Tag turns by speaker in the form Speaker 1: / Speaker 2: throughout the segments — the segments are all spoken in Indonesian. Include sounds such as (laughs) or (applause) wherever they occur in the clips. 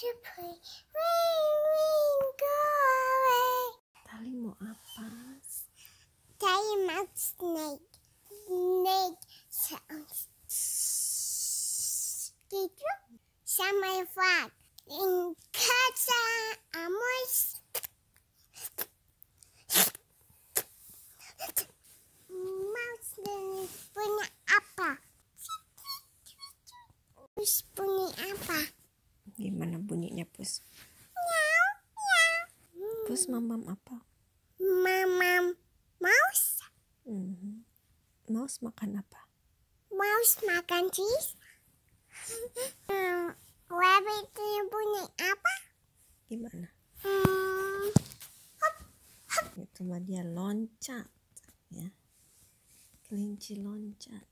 Speaker 1: to play. Rain, go away. Tali mau apa? Tali mau snake. Snake sounds. Gitu? Sama flag In casa, amos. Terus mamam apa? Mamam mouse. Mm -hmm. Mouse makan apa? Mouse makan cheese. hmm, rabbit bunyi apa? Gimana? Hmm, hop, hop. Itu mah dia loncat, ya. Kelinci loncat.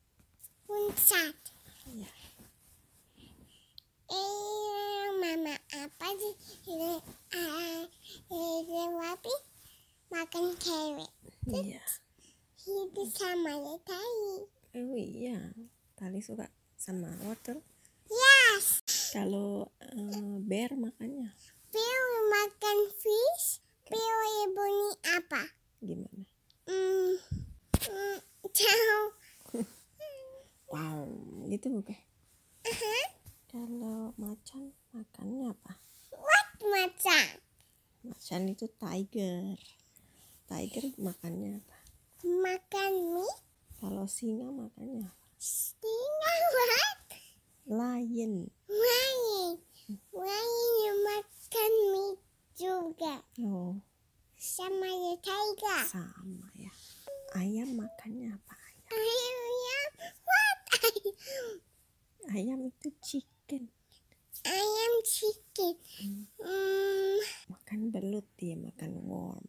Speaker 1: Loncat. Ya. Eh, mama apa sih? Ah, eh, makan carrot. Iya. Dia sama tali. Oh iya, tali suka sama wortel. Yes. Kalau uh, bear makannya? Bear makan fish. Bear bunyi apa? Gimana? Mm, mm, (laughs) wow, gitu bukan? Uh -huh. Kalau macan makannya apa? What macan? Macan itu tiger. Tiger makannya apa? Makan mie. Kalau singa makannya apa? Singa what? Lion. Lion. Lion makan mie juga. Oh. Sama ya tiger. Sama ya. Ayam makannya apa? Ayam. Ayam what? Ayam. Ayam itu chicken. Ayam chicken. Hmm. hmm. Makan belut dia makan worm.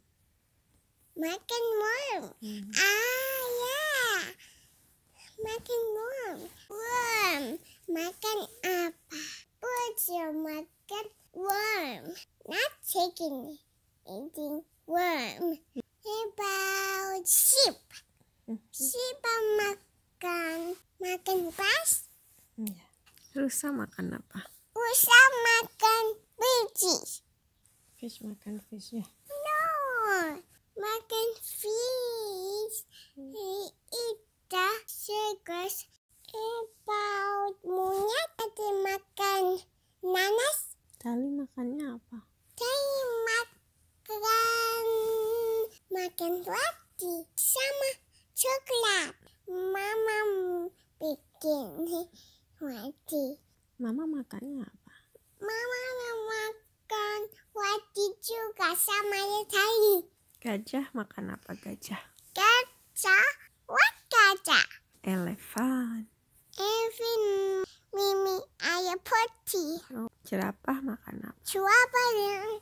Speaker 1: Makin warm. Mm -hmm. Ah, yeah. Makin warm. Warm. Makan apa? Bocil makan warm. Not chicken. Eating worm. About sheep. Hmm. Sheep makan makan pas? Yeah. Rusa makan apa? Rusa makan biji. Fish makan fish ya. fucking fish. He eat the sugars about munya tadi makan nanas. Tadi makannya apa? Tadi makan makan roti sama coklat. Mama bikin roti. Mama makannya apa? Mama makan roti juga sama tadi. Gajah makan apa gajah? Gajah. What gajah? Elephant. Elephant. Mimi ayah putih. Oh, jerapah makan apa? Jerapah yang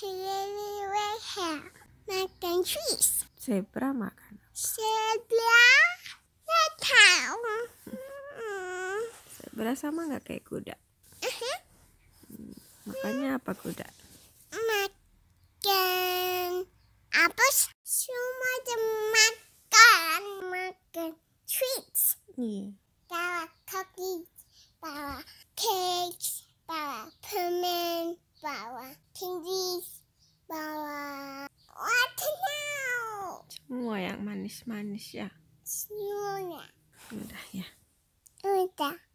Speaker 1: hair Makan cheese. Zebra makan apa? Zebra. Nggak tahu. Hmm. Zebra sama nggak kayak kuda? Uh uh-huh. -huh. Hmm, Makanya apa kuda? Show So much maca maca treats. Yeah. There cookies, there cakes, there pumpkin, there candies, there what now? Semua yang manis-manis ya. Semuanya. Udah ya. Udah.